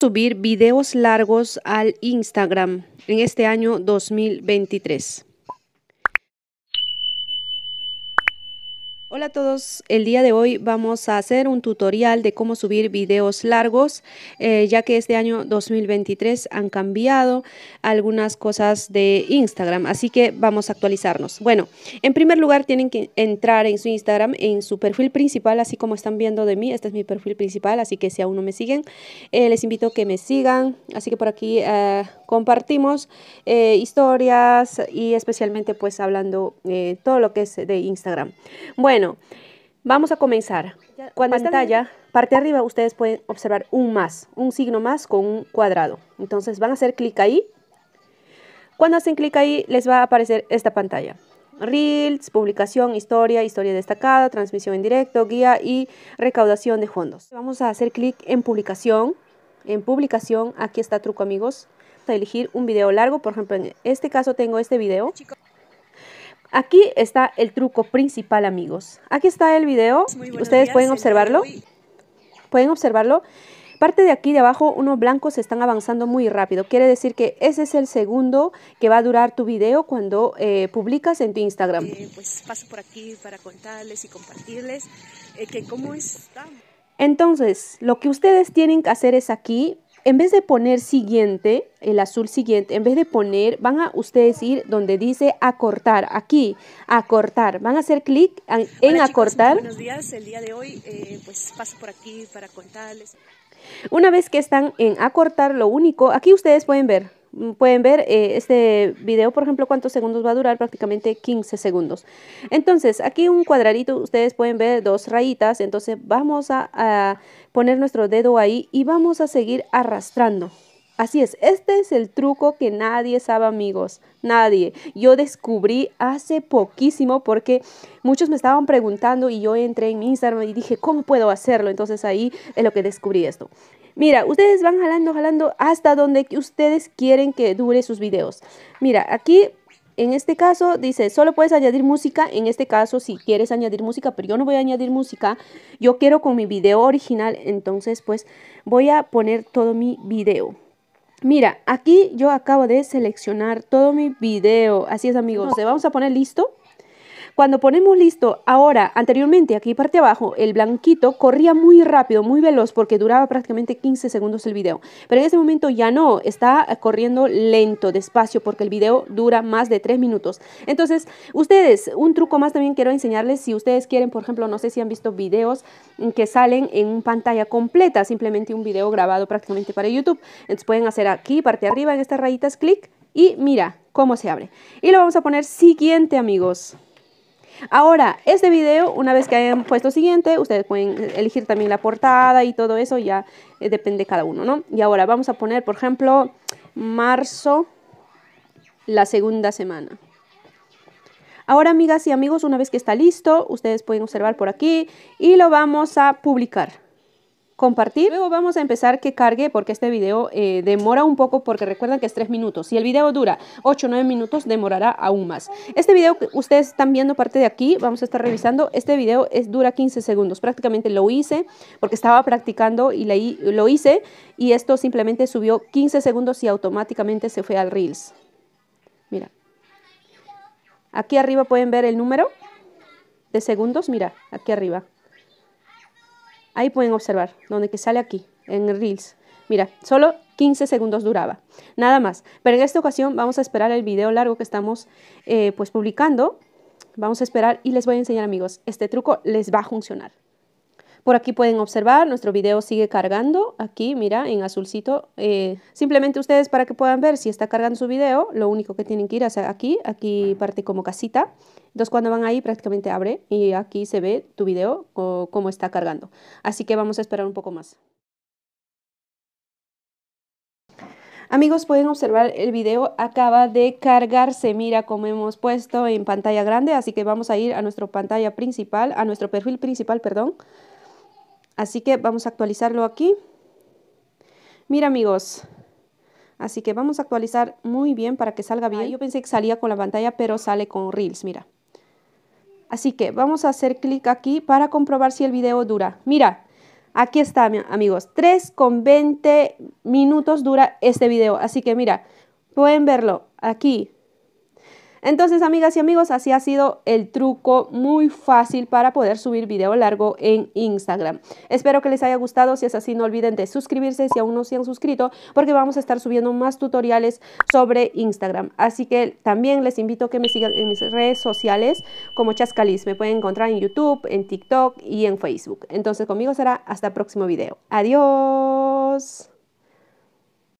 subir videos largos al Instagram en este año 2023. Hola a todos, el día de hoy vamos a hacer un tutorial de cómo subir videos largos, eh, ya que este año 2023 han cambiado algunas cosas de Instagram, así que vamos a actualizarnos. Bueno, en primer lugar tienen que entrar en su Instagram, en su perfil principal, así como están viendo de mí, este es mi perfil principal, así que si aún no me siguen, eh, les invito a que me sigan, así que por aquí... Eh, compartimos eh, historias y especialmente pues hablando eh, todo lo que es de Instagram. Bueno, vamos a comenzar. Cuando pantalla, parte de arriba ustedes pueden observar un más, un signo más con un cuadrado. Entonces van a hacer clic ahí. Cuando hacen clic ahí les va a aparecer esta pantalla. Reels, publicación, historia, historia destacada, transmisión en directo, guía y recaudación de fondos. Vamos a hacer clic en publicación. En publicación, aquí está truco amigos elegir un video largo, por ejemplo, en este caso tengo este video. Aquí está el truco principal, amigos. Aquí está el video, ustedes pueden observarlo. Pueden observarlo. Parte de aquí de abajo, unos blancos están avanzando muy rápido. Quiere decir que ese es el segundo que va a durar tu video cuando eh, publicas en tu Instagram. Eh, pues paso por aquí para contarles y compartirles eh, que cómo están. Entonces, lo que ustedes tienen que hacer es aquí en vez de poner siguiente, el azul siguiente, en vez de poner, van a ustedes ir donde dice acortar, aquí, acortar. Van a hacer clic en, acortar. buenos días, el día de hoy eh, pues paso por aquí para contarles. Una vez que están en acortar, lo único, aquí ustedes pueden ver, Mm, pueden ver eh, este video, por ejemplo, cuántos segundos va a durar, prácticamente 15 segundos. Entonces, aquí un cuadradito, ustedes pueden ver dos rayitas, entonces vamos a, a poner nuestro dedo ahí y vamos a seguir arrastrando. Así es, este es el truco que nadie sabe amigos, nadie. Yo descubrí hace poquísimo porque muchos me estaban preguntando y yo entré en mi Instagram y dije, ¿cómo puedo hacerlo? Entonces ahí es lo que descubrí esto. Mira, ustedes van jalando, jalando hasta donde ustedes quieren que dure sus videos. Mira, aquí en este caso dice, solo puedes añadir música, en este caso si quieres añadir música, pero yo no voy a añadir música, yo quiero con mi video original, entonces pues voy a poner todo mi video. Mira, aquí yo acabo de seleccionar todo mi video, así es amigos, le vamos a poner listo. Cuando ponemos listo, ahora, anteriormente, aquí parte abajo, el blanquito corría muy rápido, muy veloz, porque duraba prácticamente 15 segundos el video. Pero en ese momento ya no, está corriendo lento, despacio, porque el video dura más de 3 minutos. Entonces, ustedes, un truco más también quiero enseñarles, si ustedes quieren, por ejemplo, no sé si han visto videos que salen en pantalla completa, simplemente un video grabado prácticamente para YouTube. Entonces pueden hacer aquí, parte arriba, en estas rayitas, clic, y mira cómo se abre. Y lo vamos a poner siguiente, amigos. Ahora, este video, una vez que hayan puesto siguiente, ustedes pueden elegir también la portada y todo eso, ya eh, depende de cada uno, ¿no? Y ahora vamos a poner, por ejemplo, marzo, la segunda semana. Ahora, amigas y amigos, una vez que está listo, ustedes pueden observar por aquí y lo vamos a publicar compartir. Luego vamos a empezar que cargue porque este video eh, demora un poco porque recuerdan que es 3 minutos. Si el video dura 8 o 9 minutos demorará aún más. Este video que ustedes están viendo parte de aquí, vamos a estar revisando. Este video es, dura 15 segundos. Prácticamente lo hice porque estaba practicando y lo hice y esto simplemente subió 15 segundos y automáticamente se fue al Reels. Mira. Aquí arriba pueden ver el número de segundos. Mira, aquí arriba. Ahí pueden observar, donde que sale aquí, en Reels. Mira, solo 15 segundos duraba, nada más. Pero en esta ocasión vamos a esperar el video largo que estamos eh, pues publicando. Vamos a esperar y les voy a enseñar amigos, este truco les va a funcionar. Por aquí pueden observar, nuestro video sigue cargando, aquí mira en azulcito, eh, simplemente ustedes para que puedan ver si está cargando su video, lo único que tienen que ir es aquí, aquí parte como casita, entonces cuando van ahí prácticamente abre y aquí se ve tu video o cómo está cargando, así que vamos a esperar un poco más. Amigos, pueden observar el video acaba de cargarse, mira como hemos puesto en pantalla grande, así que vamos a ir a nuestra pantalla principal, a nuestro perfil principal, perdón. Así que vamos a actualizarlo aquí. Mira amigos, así que vamos a actualizar muy bien para que salga bien. yo pensé que salía con la pantalla, pero sale con Reels, mira. Así que vamos a hacer clic aquí para comprobar si el video dura. Mira, aquí está amigos, 3 con 20 minutos dura este video. Así que mira, pueden verlo aquí, entonces, amigas y amigos, así ha sido el truco muy fácil para poder subir video largo en Instagram. Espero que les haya gustado. Si es así, no olviden de suscribirse si aún no se han suscrito, porque vamos a estar subiendo más tutoriales sobre Instagram. Así que también les invito a que me sigan en mis redes sociales como Chascalis. Me pueden encontrar en YouTube, en TikTok y en Facebook. Entonces, conmigo será hasta el próximo video. Adiós.